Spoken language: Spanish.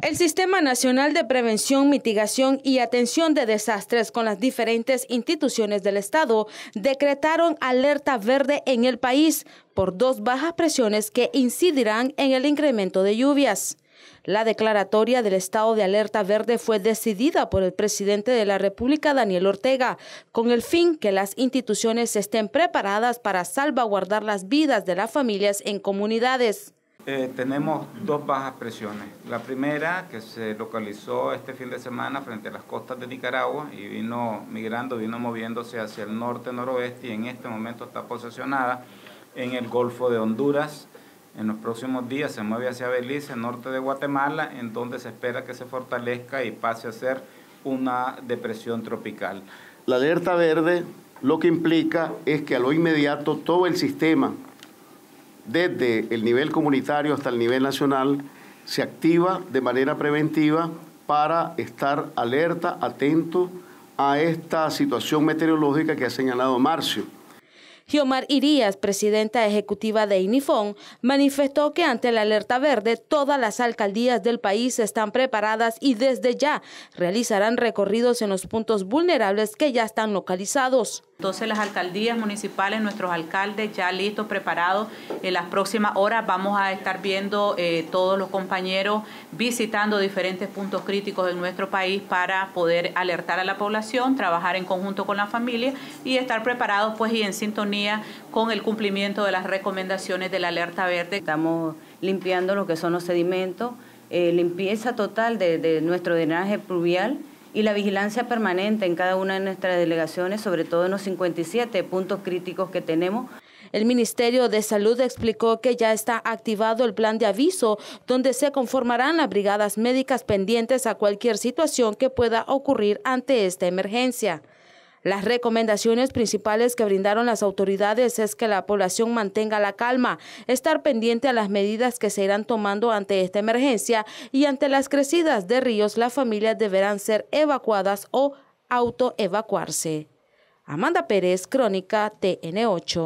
El Sistema Nacional de Prevención, Mitigación y Atención de Desastres con las diferentes instituciones del Estado decretaron alerta verde en el país por dos bajas presiones que incidirán en el incremento de lluvias. La declaratoria del estado de alerta verde fue decidida por el presidente de la República, Daniel Ortega, con el fin que las instituciones estén preparadas para salvaguardar las vidas de las familias en comunidades. Eh, tenemos dos bajas presiones. La primera, que se localizó este fin de semana frente a las costas de Nicaragua y vino migrando, vino moviéndose hacia el norte-noroeste y en este momento está posesionada en el Golfo de Honduras. En los próximos días se mueve hacia Belice, norte de Guatemala, en donde se espera que se fortalezca y pase a ser una depresión tropical. La alerta verde lo que implica es que a lo inmediato todo el sistema desde el nivel comunitario hasta el nivel nacional, se activa de manera preventiva para estar alerta, atento a esta situación meteorológica que ha señalado Marcio. Giomar Irías, presidenta ejecutiva de INIFON, manifestó que ante la alerta verde todas las alcaldías del país están preparadas y desde ya realizarán recorridos en los puntos vulnerables que ya están localizados. Entonces las alcaldías municipales, nuestros alcaldes ya listos, preparados. En las próximas horas vamos a estar viendo eh, todos los compañeros visitando diferentes puntos críticos en nuestro país para poder alertar a la población, trabajar en conjunto con la familia y estar preparados pues y en sintonía con el cumplimiento de las recomendaciones de la alerta verde. Estamos limpiando lo que son los sedimentos, eh, limpieza total de nuestro drenaje pluvial y la vigilancia permanente en cada una de nuestras delegaciones, sobre todo en los 57 puntos críticos que tenemos. El Ministerio de Salud explicó que ya está activado el plan de aviso, donde se conformarán las brigadas médicas pendientes a cualquier situación que pueda ocurrir ante esta emergencia. Las recomendaciones principales que brindaron las autoridades es que la población mantenga la calma, estar pendiente a las medidas que se irán tomando ante esta emergencia y ante las crecidas de ríos, las familias deberán ser evacuadas o autoevacuarse. Amanda Pérez, Crónica TN8.